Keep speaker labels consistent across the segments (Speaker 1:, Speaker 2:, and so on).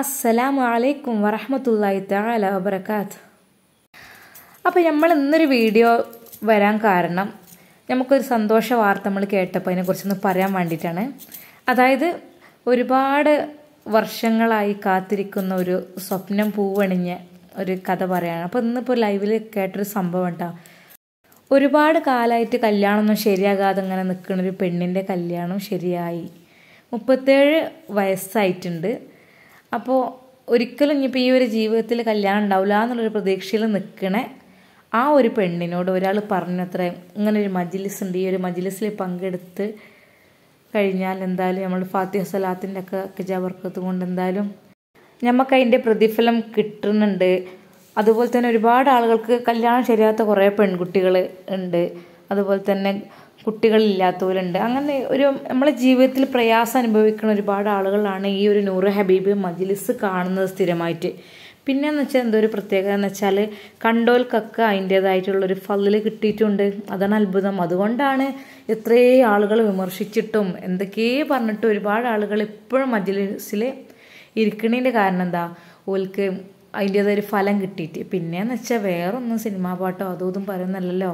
Speaker 1: അസ്സലാമു അലൈക്കും വറഹമത്തല്ലാഹി തആല വബറകാത്ത് അപ്പോൾ നമ്മൾ ഇന്നൊരു വീഡിയോ വരാൻ കാരണം നമുക്കൊരു സന്തോഷ വാർത്ത നമ്മൾ കേട്ടപ്പോൾ അതിനെക്കുറിച്ചൊന്ന് പറയാൻ വേണ്ടിയിട്ടാണ് അതായത് ഒരുപാട് വർഷങ്ങളായി കാത്തിരിക്കുന്ന ഒരു സ്വപ്നം പൂവണിഞ്ഞ ഒരു കഥ പറയാണ് അപ്പോൾ ഇന്നിപ്പോൾ ലൈവിൽ കേട്ടൊരു സംഭവം ഉണ്ടാവും ഒരുപാട് കാലമായിട്ട് കല്യാണമൊന്നും ശരിയാകാതെ ഇങ്ങനെ നിൽക്കുന്ന ഒരു പെണ്ണിൻ്റെ കല്യാണം ശരിയായി മുപ്പത്തേഴ് വയസ്സായിട്ടുണ്ട് അപ്പോൾ ഒരിക്കലും ഇനിയിപ്പോൾ ഈ ഒരു ജീവിതത്തിൽ കല്യാണം ഉണ്ടാവില്ല എന്നുള്ളൊരു പ്രതീക്ഷയിൽ നിൽക്കണ ആ ഒരു പെണ്ണിനോട് ഒരാൾ പറഞ്ഞത്ര ഇങ്ങനെ ഒരു മജിലിസ് ഉണ്ട് ഈ ഒരു മജിലിസിൽ പങ്കെടുത്ത് കഴിഞ്ഞാൽ എന്തായാലും നമ്മൾ ഫാത്തിഹ സലാത്തിൻ്റെ ഒക്കെ കിജാവർക്കത്ത് കൊണ്ട് എന്തായാലും ഞമ്മക്ക് അതിൻ്റെ പ്രതിഫലം കിട്ടുന്നുണ്ട് അതുപോലെ തന്നെ ഒരുപാട് ആളുകൾക്ക് കല്യാണം ശരിയാത്ത കുറേ പെൺകുട്ടികൾ ഉണ്ട് അതുപോലെ തന്നെ കുട്ടികളില്ലാത്തവരുണ്ട് അങ്ങനെ ഒരു നമ്മളെ ജീവിതത്തിൽ പ്രയാസം അനുഭവിക്കുന്ന ഒരുപാട് ആളുകളാണ് ഈ ഒരു നൂറ് ഹബീബ് മജ്ലിസ് കാണുന്നത് സ്ഥിരമായിട്ട് പിന്നെ എന്ന് വെച്ചാൽ എന്തോ ഒരു പ്രത്യേകത എന്ന് വെച്ചാൽ കണ്ടോൽക്കൊക്കെ അതിൻ്റേതായിട്ടുള്ളൊരു ഫല്ലിൽ കിട്ടിയിട്ടുണ്ട് അതാണ് അത്ഭുതം അതുകൊണ്ടാണ് എത്രേ ആളുകൾ വിമർശിച്ചിട്ടും എന്തൊക്കെയേ പറഞ്ഞിട്ടും ഒരുപാട് ആളുകൾ ഇപ്പോഴും മജിലിസിൽ ഇരിക്കണേൻ്റെ കാരണം എന്താ ഓൽക്ക് അതിൻ്റേതൊരു ഫലം കിട്ടിയിട്ട് പിന്നെയെന്ന് വെച്ചാൽ വേറൊന്നും സിനിമാ പാട്ടോ അതോ ഇതും പറയുന്നല്ലോ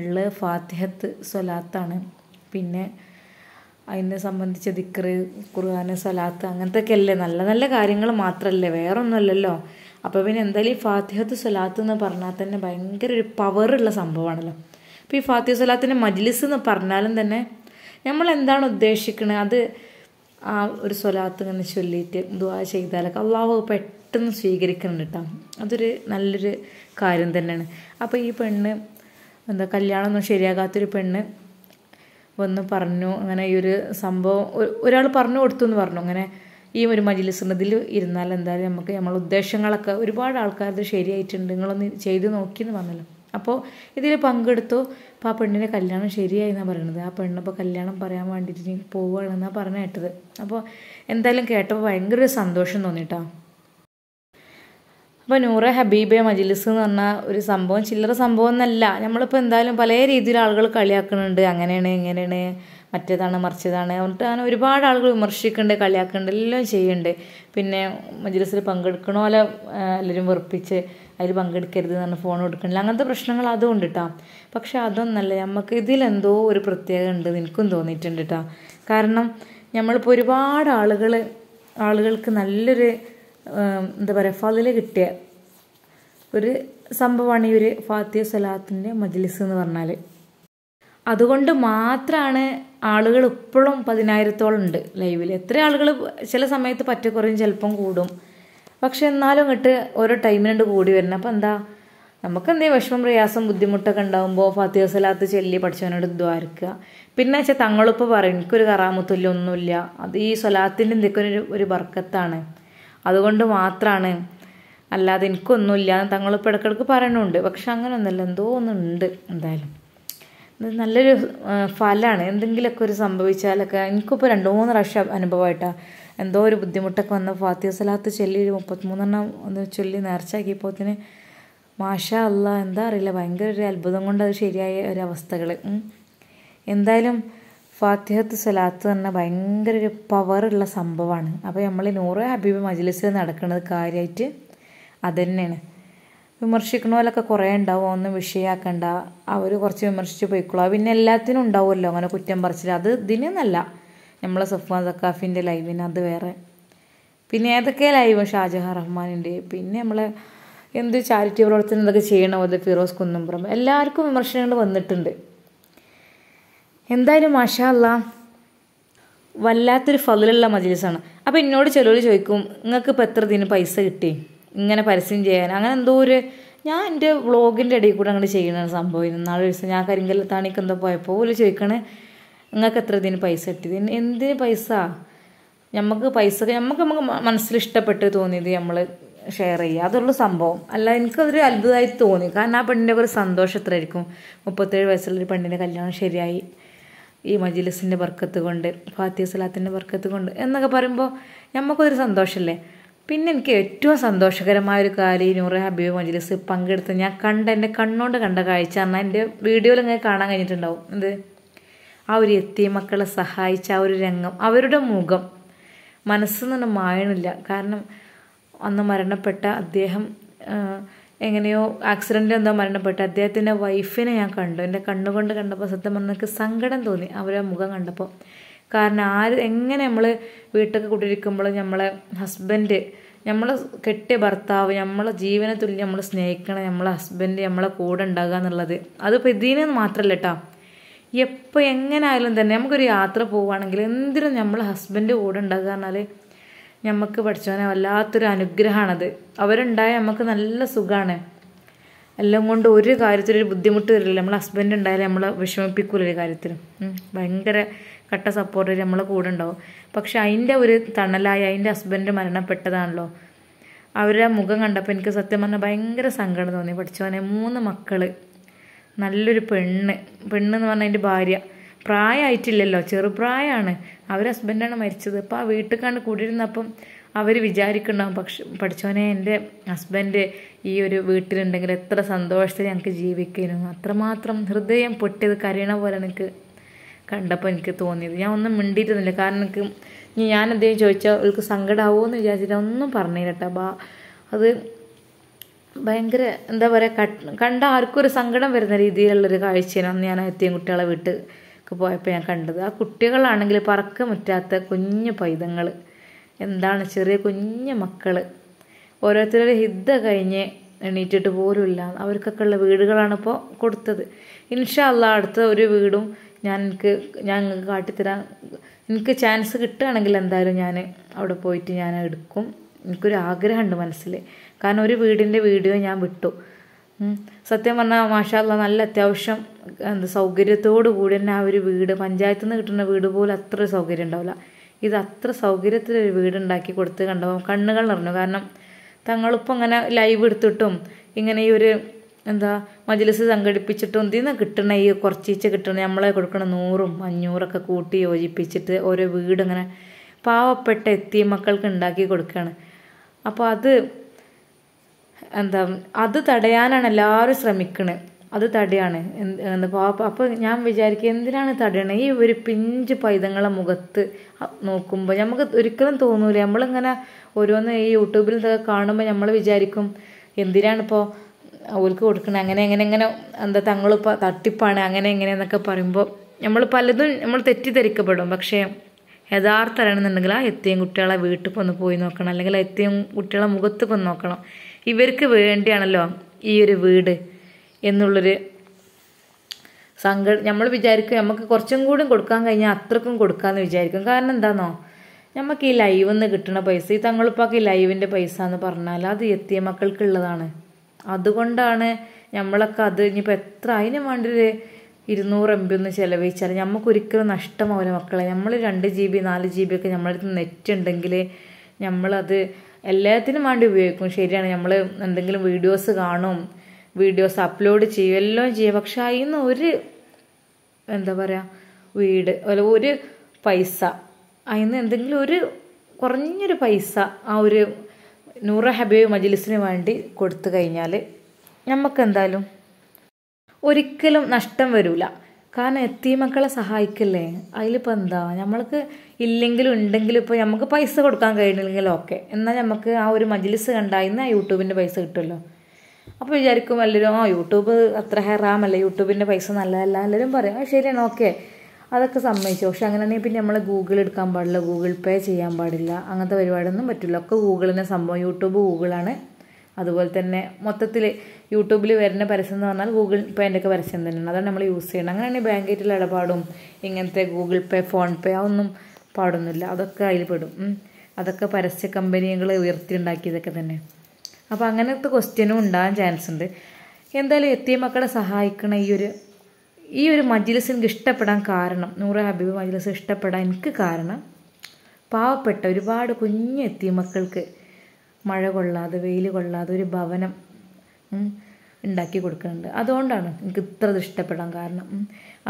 Speaker 1: ഉള്ള ഫാത്തിഹത്ത് സ്വലാത്താണ് പിന്നെ അതിനെ സംബന്ധിച്ച് ദിക്റ് ഖുർആാന് സ്വലാത്ത് അങ്ങനത്തെയൊക്കെ അല്ലേ നല്ല നല്ല കാര്യങ്ങൾ മാത്രമല്ലേ വേറൊന്നുമല്ലല്ലോ അപ്പോൾ പിന്നെ എന്തായാലും ഈ ഫാത്തിഹത്ത് സ്വലാത്ത് എന്ന് പറഞ്ഞാൽ തന്നെ ഭയങ്കര ഒരു പവറുള്ള സംഭവമാണല്ലോ അപ്പോൾ ഈ ഫാത്തിഹ സ്വലാത്തിൻ്റെ മജ്ലിസ് എന്ന് പറഞ്ഞാലും തന്നെ നമ്മൾ എന്താണ് ഉദ്ദേശിക്കുന്നത് അത് ആ ഒരു സ്വലാത്ത് ഇങ്ങനെ ചൊല്ലിയിട്ട് ദുവാ ചെയ്താലൊക്കെ അള്ളാഹു പെട്ടെന്ന് സ്വീകരിക്കുന്നുണ്ട് കേട്ടോ അതൊരു നല്ലൊരു കാര്യം തന്നെയാണ് അപ്പോൾ ഈ പെണ്ണ് എന്താ കല്യാണമൊന്നും ശരിയാകാത്തൊരു പെണ്ണ് വന്ന് പറഞ്ഞു അങ്ങനെ ഈ ഒരു സംഭവം ഒരാൾ പറഞ്ഞു കൊടുത്തു എന്ന് പറഞ്ഞു അങ്ങനെ ഈ ഒരു മജിലിസിനതിൽ ഇരുന്നാൽ എന്തായാലും നമുക്ക് നമ്മളെ ഉദ്ദേശങ്ങളൊക്കെ ഒരുപാട് ആൾക്കാരത് ശരിയായിട്ടുണ്ട് നിങ്ങളൊന്ന് ചെയ്ത് നോക്കിയെന്ന് പറഞ്ഞല്ലോ അപ്പോൾ ഇതിൽ പങ്കെടുത്തു അപ്പോൾ ആ പെണ്ണിൻ്റെ കല്യാണം ശരിയായി എന്നാണ് പറയണത് ആ പെണ്ണിപ്പോൾ കല്യാണം പറയാൻ വേണ്ടിയിട്ട് എനിക്ക് പോവുകയാണെന്നാണ് പറഞ്ഞു കേട്ടത് അപ്പോൾ എന്തായാലും കേട്ടപ്പോൾ ഭയങ്കര സന്തോഷം തോന്നിട്ടാ അപ്പോൾ നൂറ ഹബീബെ മജിലിസ് എന്ന് പറഞ്ഞ ഒരു സംഭവം ചില്ലറ സംഭവം എന്നല്ല നമ്മളിപ്പോൾ എന്തായാലും പല രീതിയിൽ ആളുകൾ കളിയാക്കുന്നുണ്ട് അങ്ങനെയാണ് ഇങ്ങനെയാണ് മറ്റേതാണ് മറിച്ചതാണ് എന്നിട്ട് അങ്ങനെ ഒരുപാട് ആളുകൾ വിമർശിക്കുന്നുണ്ട് കളിയാക്കുന്നുണ്ട് എല്ലാം ചെയ്യുന്നുണ്ട് പിന്നെ മജിലിസിൽ പങ്കെടുക്കണോ അല്ല എല്ലാവരും വെറുപ്പിച്ച് അതിൽ പങ്കെടുക്കരുത് എന്ന് ഫോൺ കൊടുക്കണില്ല അങ്ങനത്തെ പ്രശ്നങ്ങൾ അതും ഉണ്ട് കേട്ടോ പക്ഷെ അതൊന്നല്ല നമുക്ക് ഇതിലെന്തോ ഒരു പ്രത്യേകത ഉണ്ട് എനിക്കും തോന്നിയിട്ടുണ്ട് കേട്ടോ കാരണം നമ്മളിപ്പോൾ ഒരുപാട് ആളുകൾ ആളുകൾക്ക് നല്ലൊരു എന്താ പറയുക ഫതിൽ കിട്ടിയ ഒരു സംഭവമാണ് ഈ ഒരു ഫാത്തിയ സലാത്തിൻ്റെ മജ്ലിസ് എന്ന് പറഞ്ഞാൽ അതുകൊണ്ട് മാത്രമാണ് ആളുകൾ ഇപ്പോഴും പതിനായിരത്തോളം ഉണ്ട് ലൈവിൽ എത്ര ആളുകൾ ചില സമയത്ത് പറ്റക്കുറയും ചിലപ്പം കൂടും പക്ഷെ എന്നാലും അങ്ങോട്ട് ഓരോ ടൈമിനുണ്ട് കൂടി വരുന്നത് അപ്പോൾ എന്താ നമുക്ക് എന്തേ വിഷമം പ്രയാസം ബുദ്ധിമുട്ടൊക്കെ ഉണ്ടാകുമ്പോൾ ഫാത്തിഹ സലാത്ത് ചൊല്ലി പഠിച്ചവനോട് ദ്വാരിക്കുക പിന്നെ വെച്ചാൽ തങ്ങളിപ്പോൾ പറയും എനിക്കൊരു കറാമത്തുല്ല ഒന്നുമില്ല അത് ഈ സ്വലാത്തിൻ്റെ എന്തൊക്കെ ഒരു ബർക്കത്താണ് അതുകൊണ്ട് മാത്രമാണ് അല്ലാതെ എനിക്കൊന്നുമില്ല തങ്ങളിപ്പോൾ ഇടയ്ക്കിടയ്ക്ക് പറയണുണ്ട് പക്ഷെ ഒന്നല്ല എന്തോ ഒന്നുണ്ട് എന്തായാലും നല്ലൊരു ഫലമാണ് എന്തെങ്കിലുമൊക്കെ ഒരു സംഭവിച്ചാലൊക്കെ എനിക്കിപ്പോൾ രണ്ട് മൂന്ന് പ്രാവശ്യം അനുഭവമായിട്ടാണ് എന്തോ ഒരു ബുദ്ധിമുട്ടൊക്കെ വന്ന ഫാത്തിയ സലാത്ത് ചൊല്ലി ഒരു മുപ്പത്തിമൂന്നെണ്ണം ഒന്ന് ചൊല്ലി നേർച്ചയാക്കിയപ്പോത്തിന് മാഷ അല്ല എന്താ അറിയില്ല ഭയങ്കര ഒരു അത്ഭുതം കൊണ്ട് അത് ശരിയായ ഒരവസ്ഥകൾ എന്തായാലും ഫാത്തിഹത്ത് സലാത്ത് തന്നെ ഭയങ്കര ഒരു പവറുള്ള സംഭവമാണ് അപ്പോൾ നമ്മൾ നൂറ് ഹബീബ് മജ്ലിസ് നടക്കുന്നത് കാര്യമായിട്ട് അതന്നെയാണ് വിമർശിക്കണമല്ലൊക്കെ കുറേ ഉണ്ടാവും ഒന്നും വിഷയമാക്കണ്ട അവർ കുറച്ച് വിമർശിച്ച് പോയിക്കോളൂ പിന്നെ എല്ലാത്തിനും ഉണ്ടാവുമല്ലോ അങ്ങനെ കുറ്റം പറച്ചിൽ അത് ഇതിനെന്നല്ല നമ്മളെ സഫ്വാൻ സക്കാഫിൻ്റെ ലൈവിന് അത് വേറെ പിന്നെ ഏതൊക്കെ ലൈവ് ഷാജഹ റഹ്മാനിൻ്റെ പിന്നെ നമ്മളെ എന്ത് ചാരിറ്റി പ്രവർത്തനം എന്തൊക്കെ ചെയ്യണം അത് ഫിറോസ് കുന്നുംപുറം എല്ലാവർക്കും വിമർശനങ്ങൾ വന്നിട്ടുണ്ട് എന്തായാലും മാഷാല്ല വല്ലാത്തൊരു ഫതിലുള്ള മജിലിസാണ് അപ്പോൾ എന്നോട് ചിലവർ ചോദിക്കും നിങ്ങൾക്ക് ഇപ്പോൾ എത്ര ദിനം പൈസ കിട്ടി ഇങ്ങനെ പരസ്യം ചെയ്യാൻ അങ്ങനെ എന്തോ ഒരു ഞാൻ എൻ്റെ വ്ളോഗിൻ്റെ ഇടയിൽ കൂടെ അങ്ങനെ ചെയ്യുന്ന സംഭവം നാളെ ദിവസം ഞാൻ കരിങ്കല്ലത്താണിക്ക് എന്തോ പോയപ്പോൾ പോലും ചോദിക്കണേ നിങ്ങൾക്ക് എത്ര ഇതിന് പൈസ കിട്ടിയത് എന്തിന് പൈസ നമുക്ക് പൈസ നമുക്ക് നമുക്ക് മനസ്സിൽ ഇഷ്ടപ്പെട്ട് തോന്നിയത് നമ്മൾ ഷെയർ ചെയ്യുക അതുള്ള സംഭവം അല്ല എനിക്കതൊരു അത്ഭുതമായി തോന്നി കാരണം ആ പെണ്ണിൻ്റെ ഒരു സന്തോഷം എത്രയായിരിക്കും മുപ്പത്തേഴ് വയസ്സുള്ളൊരു പെണ്ണിൻ്റെ കല്യാണം ശരിയായി ഈ മജിലിസിൻ്റെ ബർക്കത്ത് കൊണ്ട് ഫാത്തിയ സലാത്തിൻ്റെ ബർക്കത്ത് കൊണ്ട് എന്നൊക്കെ പറയുമ്പോൾ നമുക്കൊരു സന്തോഷമല്ലേ പിന്നെ എനിക്ക് ഏറ്റവും സന്തോഷകരമായ ഒരു കാര്യം ഈ നൂറ് ഹബീബ് മജ്ലിസ് പങ്കെടുത്ത് ഞാൻ കണ്ട എൻ്റെ കണ്ണുകൊണ്ട് കണ്ട കാഴ്ച എന്നാൽ എൻ്റെ വീഡിയോയിൽ ഇങ്ങനെ കാണാൻ കഴിഞ്ഞിട്ടുണ്ടാവും എന്ത് ആ ഒരു എത്തിയ മക്കളെ സഹായിച്ച ആ ഒരു രംഗം അവരുടെ മുഖം മനസ്സിൽ നിന്ന് മായണില്ല കാരണം അന്ന് മരണപ്പെട്ട അദ്ദേഹം എങ്ങനെയോ ആക്സിഡൻറ്റിൽ എന്തോ മരണപ്പെട്ട അദ്ദേഹത്തിൻ്റെ വൈഫിനെ ഞാൻ കണ്ടു എൻ്റെ കണ്ണുകൊണ്ട് കണ്ടപ്പോൾ സത്യം പറഞ്ഞ സങ്കടം തോന്നി അവരുടെ മുഖം കണ്ടപ്പോൾ കാരണം ആര് എങ്ങനെ നമ്മൾ വീട്ടിൽ കൂട്ടിയിരിക്കുമ്പോൾ നമ്മളെ ഹസ്ബൻഡ് നമ്മൾ കെട്ടിയ ഭർത്താവ് നമ്മളെ ജീവനെ തുല്യം നമ്മൾ സ്നേഹിക്കണം നമ്മളെ ഹസ്ബൻഡ് നമ്മളെ കൂടെ ഉണ്ടാകുക എന്നുള്ളത് അതിപ്പോൾ ഇതിനെ മാത്രമല്ല കേട്ടോ എപ്പോൾ എങ്ങനെ ആയാലും തന്നെ നമുക്കൊരു യാത്ര പോവുകയാണെങ്കിൽ എന്തിനും നമ്മളെ ഹസ്ബൻഡ് കൂടെ ഉണ്ടാകുക എന്നാൽ നമുക്ക് പഠിച്ചവനെ വല്ലാത്തൊരു അനുഗ്രഹമാണത് അവരുണ്ടായാൽ നമുക്ക് നല്ല സുഖമാണ് എല്ലാം കൊണ്ട് ഒരു കാര്യത്തിലൊരു ബുദ്ധിമുട്ട് വരില്ല നമ്മളെ ഹസ്ബൻഡ് ഉണ്ടായാലും നമ്മളെ ഒരു കാര്യത്തിലും ഭയങ്കര കട്ട സപ്പോർട്ടർ നമ്മളെ കൂടെ ഉണ്ടാവും പക്ഷെ അതിൻ്റെ ഒരു തണലായി അതിൻ്റെ ഹസ്ബൻഡ് മരണപ്പെട്ടതാണല്ലോ അവരുടെ മുഖം കണ്ടപ്പോൾ എനിക്ക് സത്യം പറഞ്ഞാൽ ഭയങ്കര സങ്കടം തോന്നി പഠിച്ചവനെ മൂന്ന് മക്കൾ നല്ലൊരു പെണ്ണ് പെണ്ണ് എന്ന് പറഞ്ഞാൽ എൻ്റെ ഭാര്യ പ്രായമായിട്ടില്ലല്ലോ ചെറുപ്രായമാണ് അവർ ഹസ്ബൻഡാണ് മരിച്ചത് അപ്പോൾ ആ വീട്ടിൽ കൂടിയിരുന്നപ്പം അവർ വിചാരിക്കുന്നുണ്ടാവും പക്ഷെ പഠിച്ചോനെ എൻ്റെ ഹസ്ബൻഡ് ഈ ഒരു വീട്ടിലുണ്ടെങ്കിൽ എത്ര സന്തോഷത്തിൽ ഞങ്ങൾക്ക് ജീവിക്കുന്നു അത്രമാത്രം ഹൃദയം പൊട്ടിയത് കരയണ പോലെ എനിക്ക് കണ്ടപ്പോൾ എനിക്ക് തോന്നിയത് ഞാൻ ഒന്നും മിണ്ടിയിരുന്നില്ല കാരണം എനിക്ക് ഞാൻ എന്തെങ്കിലും ചോദിച്ചാൽ അവൾക്ക് സങ്കടമാവോ എന്ന് വിചാരിച്ചിട്ട് ഒന്നും പറഞ്ഞില്ല കേട്ടോ ബാ അത് ഭയങ്കര എന്താ പറയുക കണ്ട ആർക്കും ഒരു സങ്കടം വരുന്ന രീതിയിലുള്ളൊരു കാഴ്ചയാണ് അന്ന് ഞാൻ എത്തിയ കുട്ടികളെ വീട്ടിൽ പോയപ്പോൾ ഞാൻ കണ്ടത് ആ കുട്ടികളാണെങ്കിൽ പറക്കം പറ്റാത്ത കുഞ്ഞു പൈതങ്ങൾ എന്താണ് ചെറിയ കുഞ്ഞു മക്കൾ ഓരോരുത്തരുടെ ഹിദ്ദ കഴിഞ്ഞ് എണീറ്റിട്ട് ഇല്ല അവർക്കൊക്കെ ഉള്ള വീടുകളാണ് ഇപ്പോൾ കൊടുത്തത് ഇൻഷാല്ല അടുത്ത ഒരു വീടും ഞാൻ എനിക്ക് ഞാൻ നിങ്ങൾക്ക് കാട്ടിത്തരാൻ എനിക്ക് ചാൻസ് കിട്ടുകയാണെങ്കിൽ എന്തായാലും ഞാൻ അവിടെ പോയിട്ട് ഞാൻ എടുക്കും എനിക്കൊരു ആഗ്രഹമുണ്ട് മനസ്സിൽ കാരണം ഒരു വീടിൻ്റെ വീഡിയോ ഞാൻ വിട്ടു സത്യം പറഞ്ഞാൽ മാഷാല്ല നല്ല അത്യാവശ്യം എന്ത് സൗകര്യത്തോടു കൂടി തന്നെ ആ ഒരു വീട് പഞ്ചായത്തിൽ നിന്ന് കിട്ടുന്ന വീട് പോലും അത്ര സൗകര്യം ഉണ്ടാവില്ല ഇത് അത്ര സൗകര്യത്തിലൊരു വീടുണ്ടാക്കി കൊടുത്ത് കണ്ടപ്പോൾ കണ്ണുകൾ നിറഞ്ഞു കാരണം തങ്ങളിപ്പോൾ ഇങ്ങനെ ലൈവ് എടുത്തിട്ടും ഇങ്ങനെ ഈ ഒരു എന്താ മജ്ലിസ് സംഘടിപ്പിച്ചിട്ടും ഇതിന്ന് കിട്ടണ ഈ കുറച്ചീച്ച കിട്ടണ നമ്മളെ കൊടുക്കണ നൂറും അഞ്ഞൂറൊക്കെ കൂട്ടി യോജിപ്പിച്ചിട്ട് ഓരോ വീടിങ്ങനെ പാവപ്പെട്ട എത്തിയ മക്കൾക്ക് ഉണ്ടാക്കി കൊടുക്കുകയാണ് അപ്പോൾ അത് എന്താ അത് തടയാനാണ് എല്ലാവരും ശ്രമിക്കണേ അത് തടയാണ് എന്ത് അപ്പോൾ ഞാൻ വിചാരിക്കുക എന്തിനാണ് തടയണേ ഈ ഒരു പിഞ്ച് പൈതങ്ങളെ മുഖത്ത് നോക്കുമ്പോൾ നമുക്ക് ഒരിക്കലും തോന്നൂല നമ്മളിങ്ങനെ ഓരോന്ന് ഈ യൂട്യൂബിൽ കാണുമ്പോൾ നമ്മൾ വിചാരിക്കും എന്തിനാണിപ്പോൾ ഓൽക്ക് കൊടുക്കണം അങ്ങനെ അങ്ങനെ എങ്ങനെ എന്താ തങ്ങൾ തട്ടിപ്പാണ് അങ്ങനെ എങ്ങനെയെന്നൊക്കെ പറയുമ്പോൾ നമ്മൾ പലതും നമ്മൾ തെറ്റിദ്ധരിക്കപ്പെടും പക്ഷേ യഥാർത്ഥമാണെന്നുണ്ടെങ്കിൽ ആ എത്തിയും കുട്ടികളെ വീട്ടിൽ ഒന്ന് പോയി നോക്കണം അല്ലെങ്കിൽ എത്തിയും കുട്ടികളെ മുഖത്ത് ഒന്ന് നോക്കണം ഇവർക്ക് വേണ്ടിയാണല്ലോ ഈ ഒരു വീട് എന്നുള്ളൊരു സങ്ക നമ്മൾ വിചാരിക്കും നമുക്ക് കുറച്ചും കൂടി കൊടുക്കാൻ കഴിഞ്ഞാൽ അത്രക്കും കൊടുക്കാമെന്ന് വിചാരിക്കും കാരണം എന്താണോ നമുക്ക് ഈ ലൈവ് നിന്ന് കിട്ടുന്ന പൈസ ഈ തങ്ങളിപ്പാക്ക് ഈ ലൈവിൻ്റെ പൈസ എന്ന് പറഞ്ഞാൽ അത് എത്തിയ മക്കൾക്കുള്ളതാണ് അതുകൊണ്ടാണ് നമ്മളൊക്കെ അത് ഇനിയിപ്പോൾ എത്ര അതിന് വേണ്ടി ഒരു ഇരുന്നൂറ് എം ബി ഒന്ന് ചിലവഴിച്ചാൽ നമുക്കൊരിക്കലും നഷ്ടമാവില്ല മക്കളെ നമ്മൾ രണ്ട് ജി ബി നാല് ജി ബി ഒക്കെ നമ്മളടുത്ത് നെറ്റ് ഉണ്ടെങ്കിൽ നമ്മളത് എല്ലാത്തിനും വേണ്ടി ഉപയോഗിക്കും ശരിയാണ് നമ്മൾ എന്തെങ്കിലും വീഡിയോസ് കാണും വീഡിയോസ് അപ്ലോഡ് ചെയ്യും എല്ലാം ചെയ്യും പക്ഷെ അതിൽ നിന്ന് ഒരു എന്താ പറയുക വീട് അല്ല ഒരു പൈസ അതിൽ നിന്ന് എന്തെങ്കിലും ഒരു കുറഞ്ഞൊരു പൈസ ആ ഒരു നൂറ ഹബീബ് മജ്ലിസിന് വേണ്ടി കൊടുത്തു കഴിഞ്ഞാൽ നമുക്കെന്തായാലും ഒരിക്കലും നഷ്ടം വരില്ല കാരണം എത്തിമക്കളെ സഹായിക്കല്ലേ അതിലിപ്പോൾ എന്താ നമ്മൾക്ക് ഇല്ലെങ്കിലും ഉണ്ടെങ്കിലും ഇപ്പോൾ നമുക്ക് പൈസ കൊടുക്കാൻ കഴിഞ്ഞില്ലെങ്കിലും ഓക്കെ എന്നാൽ നമുക്ക് ആ ഒരു മജ്ലിസ് കണ്ടായിരുന്ന യൂട്യൂബിൻ്റെ പൈസ കിട്ടുമല്ലോ അപ്പോൾ വിചാരിക്കും എല്ലാവരും ആ യൂട്യൂബ് അത്ര ഹെറാമല്ലേ യൂട്യൂബിൻ്റെ പൈസ നല്ലതല്ല എല്ലാവരും പറയും ആ ശരിയാണ് ഓക്കെ അതൊക്കെ സമ്മതിച്ചു പക്ഷെ അങ്ങനെയാണെങ്കിൽ പിന്നെ നമ്മൾ ഗൂഗിൾ എടുക്കാൻ പാടില്ല ഗൂഗിൾ പേ ചെയ്യാൻ പാടില്ല അങ്ങനത്തെ പരിപാടിയൊന്നും പറ്റില്ല ഒക്കെ ഗൂഗിളിൻ്റെ സംഭവം യൂട്യൂബ് ഗൂഗിളാണ് അതുപോലെ തന്നെ മൊത്തത്തിൽ യൂട്യൂബിൽ വരുന്ന പരസ്യം എന്ന് പറഞ്ഞാൽ ഗൂഗിൾ പേൻ്റെ ഒക്കെ പരസ്യം തന്നെയാണ് അതാണ് നമ്മൾ യൂസ് ചെയ്യണം ബാങ്ക് ആയിട്ടുള്ള ഇടപാടും ഇങ്ങനത്തെ ഗൂഗിൾ പേ ഫോൺ പേ അതൊന്നും പാടുന്നില്ല അതൊക്കെ അതിൽ പെടും അതൊക്കെ പരസ്യ കമ്പനികൾ ഉയർത്തിയുണ്ടാക്കിയതൊക്കെ തന്നെ അപ്പോൾ അങ്ങനത്തെ ക്വസ്റ്റ്യനും ഉണ്ടാകാൻ ചാൻസ് ഉണ്ട് എന്തായാലും എത്തിയ മക്കളെ സഹായിക്കണ ഈ ഒരു ഈ ഒരു മജ്ലിസ് എനിക്ക് ഇഷ്ടപ്പെടാൻ കാരണം നൂറ് ഹബീബ് മജ്ലിസ് ഇഷ്ടപ്പെടാൻ എനിക്ക് കാരണം പാവപ്പെട്ട ഒരുപാട് കുഞ്ഞു എത്തിയ മക്കൾക്ക് മഴ കൊള്ളാതെ വെയിൽ കൊള്ളാതെ ഒരു ഭവനം ഉണ്ടാക്കി കൊടുക്കുന്നുണ്ട് അതുകൊണ്ടാണ് എനിക്ക് ഇത്ര ഇഷ്ടപ്പെടാൻ കാരണം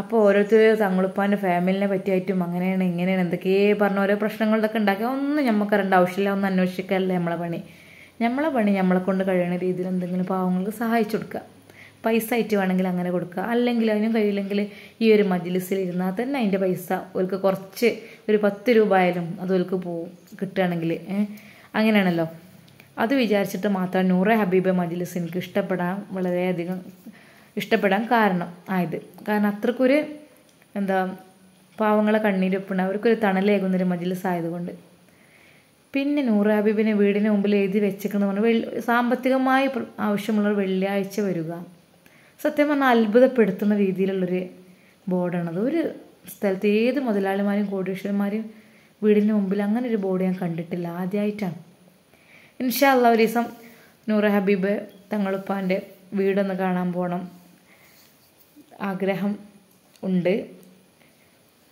Speaker 1: അപ്പോൾ ഓരോരുത്തരും തങ്ങളുപ്പാൻ്റെ ഫാമിലിനെ പറ്റിയായിട്ടും അങ്ങനെയാണ് എങ്ങനെയാണ് എന്തൊക്കെയേ പറഞ്ഞ ഓരോ പ്രശ്നങ്ങളൊക്കെ ഉണ്ടാക്കുക ഒന്നും നമുക്കറിയേണ്ട ആവശ്യമില്ല ഒന്നും അന്വേഷിക്കാറില്ല നമ്മളെ പണി നമ്മളെ പണി നമ്മളെ കൊണ്ട് കഴിയുന്ന രീതിയിൽ എന്തെങ്കിലും പാവങ്ങൾക്ക് സഹായിച്ചു കൊടുക്കുക പൈസ ആയിട്ട് വേണമെങ്കിൽ അങ്ങനെ കൊടുക്കുക അല്ലെങ്കിൽ അതിനും കഴിയില്ലെങ്കിൽ ഈ ഒരു മജ്ലിസിൽ ഇരുന്നാൽ തന്നെ അതിൻ്റെ പൈസ ഓർക്ക് കുറച്ച് ഒരു പത്ത് രൂപ ആയാലും അത് ഓർക്ക് പോവും കിട്ടുകയാണെങ്കിൽ അങ്ങനെയാണല്ലോ അത് വിചാരിച്ചിട്ട് മാത്രം നൂറ ഹബീബ് മജ്ലിസ് എനിക്ക് ഇഷ്ടപ്പെടാൻ വളരെയധികം ഇഷ്ടപ്പെടാൻ കാരണം ആയത് കാരണം അത്രക്കൊരു എന്താ പാവങ്ങളെ കണ്ണീരൊപ്പണ അവർക്കൊരു തണലേകുന്നൊരു മജ്ലിസ് ആയതുകൊണ്ട് പിന്നെ നൂറ് ഹബീബിനെ വീടിന് മുമ്പിൽ എഴുതി വെച്ചേക്കണമെന്ന് പറഞ്ഞാൽ സാമ്പത്തികമായി ആവശ്യമുള്ളവർ വെള്ളിയാഴ്ച വരിക സത്യം പറഞ്ഞാൽ അത്ഭുതപ്പെടുത്തുന്ന രീതിയിലുള്ളൊരു ബോർഡാണത് ഒരു സ്ഥലത്ത് ഏത് മുതലാളിമാരും കോടീശ്വരന്മാരും വീടിന് മുമ്പിൽ അങ്ങനെ ഒരു ബോർഡ് ഞാൻ കണ്ടിട്ടില്ല ആദ്യമായിട്ടാണ് ഇൻഷാല്ല ഒരു ദിവസം നൂറ ഹബീബ് തങ്ങളുപ്പാൻ്റെ വീടൊന്ന് കാണാൻ പോകണം ആഗ്രഹം ഉണ്ട്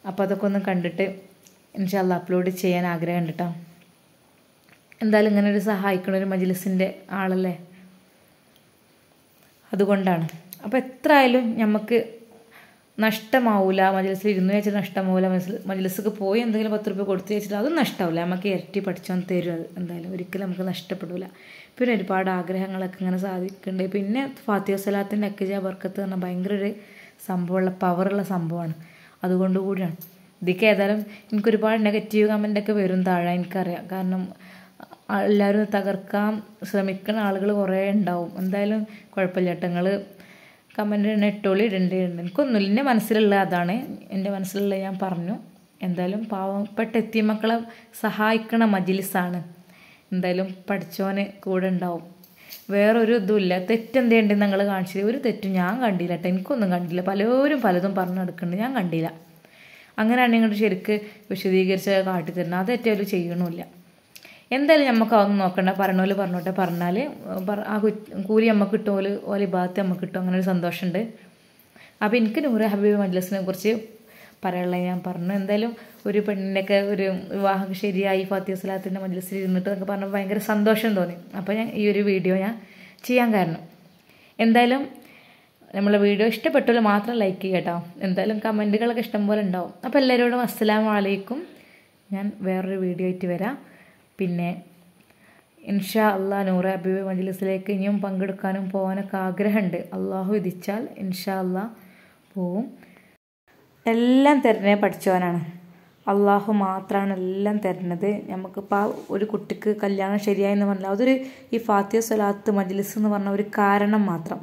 Speaker 1: അപ്പോൾ അതൊക്കെ ഒന്ന് കണ്ടിട്ട് ഇൻഷാല്ല അപ്ലോഡ് ചെയ്യാൻ ആഗ്രഹം ഉണ്ട് കേട്ടോ എന്തായാലും ഇങ്ങനെ ഒരു സഹായിക്കണ ഒരു മജിലിസിൻ്റെ ആളല്ലേ അതുകൊണ്ടാണ് അപ്പോൾ എത്ര ആയാലും നമുക്ക് നഷ്ടമാവില്ല മജ്ലസിൽ ഇരുന്ന് വെച്ചാൽ നഷ്ടമാവില്ല മജ്ലസ് മജ്ലസൊക്കെ പോയി എന്തെങ്കിലും പത്ത് രൂപ കൊടുത്തു വെച്ചിട്ട് അതും നഷ്ടമാവില്ല നമുക്ക് ഇരട്ടി പഠിച്ചോന്ന് തരും അത് എന്തായാലും ഒരിക്കലും നമുക്ക് നഷ്ടപ്പെടില്ല പിന്നെ ഒരുപാട് ആഗ്രഹങ്ങളൊക്കെ ഇങ്ങനെ സാധിക്കുന്നുണ്ട് പിന്നെ ഫാത്തിയ സലാത്തിൻ്റെ അക്കജ വർക്കത്ത് പറഞ്ഞാൽ ഭയങ്കര ഒരു സംഭവമുള്ള പവറുള്ള സംഭവമാണ് അതുകൊണ്ട് കൂടിയാണ് ഇതൊക്കെ ഏതായാലും എനിക്കൊരുപാട് ഒരുപാട് നെഗറ്റീവ് കമൻ്റൊക്കെ വരും താഴെ എനിക്കറിയാം കാരണം എല്ലാവരും തകർക്കാൻ ശ്രമിക്കുന്ന ആളുകൾ കുറേ ഉണ്ടാവും എന്തായാലും കുഴപ്പമില്ല ചേട്ടങ്ങൾ കമൻ്റ് ഇട്ടോളി ഇടേണ്ടി എനിക്കൊന്നുമില്ല എൻ്റെ മനസ്സിലുള്ള അതാണ് എൻ്റെ മനസ്സിലുള്ള ഞാൻ പറഞ്ഞു എന്തായാലും പാവപ്പെട്ട എത്തിയ മക്കളെ സഹായിക്കണ മജിലിസാണ് എന്തായാലും പഠിച്ചവന് കൂടെ ഉണ്ടാവും വേറൊരു ഇതുമില്ല തെറ്റെന്തേണ്ടി നിങ്ങൾ കാണിച്ചില്ല ഒരു തെറ്റും ഞാൻ കണ്ടില്ല കേട്ടോ എനിക്കൊന്നും കണ്ടില്ല പലരും പലതും പറഞ്ഞു നടക്കുന്നുണ്ട് ഞാൻ കണ്ടില്ല അങ്ങനെയാണ് ഇങ്ങോട്ട് ശരിക്ക് വിശദീകരിച്ച് കാട്ടിത്തരുന്നത് അത് തെറ്റവർ ചെയ്യണമില്ല എന്തായാലും നമുക്ക് അതൊന്നും നോക്കണ്ട പറഞ്ഞോല് പറഞ്ഞോട്ടെ പറഞ്ഞാൽ ആ കൂലി നമുക്ക് കിട്ടും ഓല് ഓല ഭാഗത്ത് നമുക്ക് കിട്ടും അങ്ങനെ ഒരു സന്തോഷമുണ്ട് അപ്പോൾ എനിക്ക് നൂറ് ഹബീബ് മജ്ലസിനെ കുറിച്ച് പറയാനുള്ളത് ഞാൻ പറഞ്ഞു എന്തായാലും ഒരു പെണ്ണിൻ്റെയൊക്കെ ഒരു വിവാഹം ശരിയായി ഫാത്തി സ്വലാത്തിൻ്റെ മജ്ലസിൽ ഇരുന്നിട്ട് എന്നൊക്കെ പറഞ്ഞാൽ ഭയങ്കര സന്തോഷം തോന്നി അപ്പോൾ ഞാൻ ഈ ഒരു വീഡിയോ ഞാൻ ചെയ്യാൻ കാരണം എന്തായാലും നമ്മളെ വീഡിയോ ഇഷ്ടപ്പെട്ടവർ മാത്രം ലൈക്ക് ചെയ്യുക കേട്ടോ എന്തായാലും കമൻറ്റുകളൊക്കെ ഇഷ്ടംപോലെ ഉണ്ടാവും അപ്പോൾ എല്ലാവരോടും അസ്സലാമലൈക്കും ഞാൻ വേറൊരു വീഡിയോ ആയിട്ട് വരാം പിന്നെ ഇൻഷാ അള്ളാ നൂറ അബീബ് മജ്ലിസിലേക്ക് ഇനിയും പങ്കെടുക്കാനും പോകാനൊക്കെ ആഗ്രഹമുണ്ട് അള്ളാഹു വിധിച്ചാൽ ഇൻഷാ അള്ളാ പോവും എല്ലാം തരുന്നേ പഠിച്ചവനാണ് അള്ളാഹു മാത്രമാണ് എല്ലാം തരുന്നത് നമുക്കിപ്പോൾ ഒരു കുട്ടിക്ക് കല്യാണം ശരിയായെന്ന് പറഞ്ഞാൽ അതൊരു ഈ ഫാത്തിയ സ്വലാത്ത് മജ്ലിസ് എന്ന് പറഞ്ഞ ഒരു കാരണം മാത്രം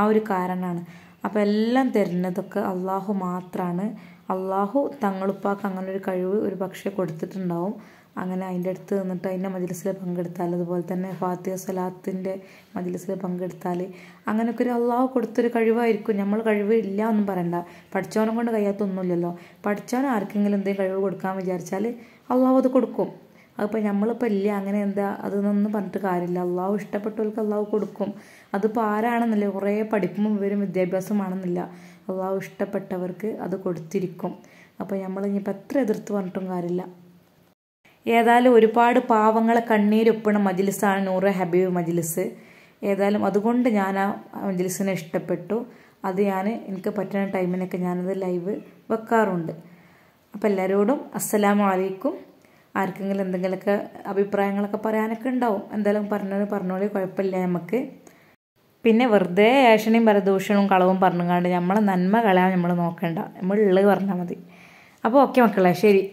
Speaker 1: ആ ഒരു കാരണമാണ് അപ്പോൾ എല്ലാം തരുന്നതൊക്കെ അള്ളാഹു മാത്രമാണ് അള്ളാഹു തങ്ങളുപ്പാക്ക് അങ്ങനൊരു കഴിവ് ഒരു പക്ഷേ കൊടുത്തിട്ടുണ്ടാവും അങ്ങനെ അതിൻ്റെ അടുത്ത് നിന്നിട്ട് അതിൻ്റെ മജിലസിൽ പങ്കെടുത്താൽ അതുപോലെ തന്നെ ഫാത്തിഹ സലാത്തിൻ്റെ മജിലസിൽ പങ്കെടുത്താൽ അങ്ങനെയൊക്കെ ഒരു അള്ളാഹു കൊടുത്തൊരു കഴിവായിരിക്കും നമ്മൾ കഴിവ് ഇല്ല എന്നും പറയണ്ട പഠിച്ചവനും കൊണ്ട് കഴിയാത്തൊന്നുമില്ലല്ലോ പഠിച്ചവൻ ആർക്കെങ്കിലും എന്തെങ്കിലും കഴിവ് കൊടുക്കാൻ വിചാരിച്ചാൽ അള്ളാഹു അത് കൊടുക്കും അതിപ്പോൾ നമ്മളിപ്പോൾ ഇല്ല അങ്ങനെ എന്താ അതൊന്നും പറഞ്ഞിട്ട് കാര്യമില്ല അള്ളാഹു ഇഷ്ടപ്പെട്ടവർക്ക് അള്ളാഹു കൊടുക്കും അതിപ്പോൾ ആരാണെന്നില്ല കുറേ പഠിപ്പും വിവരം വിദ്യാഭ്യാസമാണെന്നില്ല അള്ളാഹു ഇഷ്ടപ്പെട്ടവർക്ക് അത് കൊടുത്തിരിക്കും അപ്പോൾ നമ്മൾ ഇനിയിപ്പോൾ എത്ര എതിർത്ത് പറഞ്ഞിട്ടും കാര്യമില്ല ഏതായാലും ഒരുപാട് പാവങ്ങളെ കണ്ണീരൊപ്പണ മജിലിസാണ് നൂറ് ഹബീബ് മജിലിസ് ഏതായാലും അതുകൊണ്ട് ഞാൻ ആ മജിലിസിനെ ഇഷ്ടപ്പെട്ടു അത് ഞാൻ എനിക്ക് പറ്റുന്ന ടൈമിനൊക്കെ ഞാനത് ലൈവ് വെക്കാറുണ്ട് അപ്പോൾ എല്ലാവരോടും അസ്സലാമു അലൈക്കും ആർക്കെങ്കിലും എന്തെങ്കിലുമൊക്കെ അഭിപ്രായങ്ങളൊക്കെ പറയാനൊക്കെ ഉണ്ടാവും എന്തായാലും പറഞ്ഞത് പറഞ്ഞോളി കുഴപ്പമില്ല നമുക്ക് പിന്നെ വെറുതെ ഏഷണിയും പരദൂഷണവും കളവും പറഞ്ഞുകൊണ്ട് നമ്മളെ നന്മ കളയാൻ നമ്മൾ നോക്കണ്ട നമ്മളുള്ളത് പറഞ്ഞാൽ മതി അപ്പോൾ ഓക്കെ മക്കളെ ശരി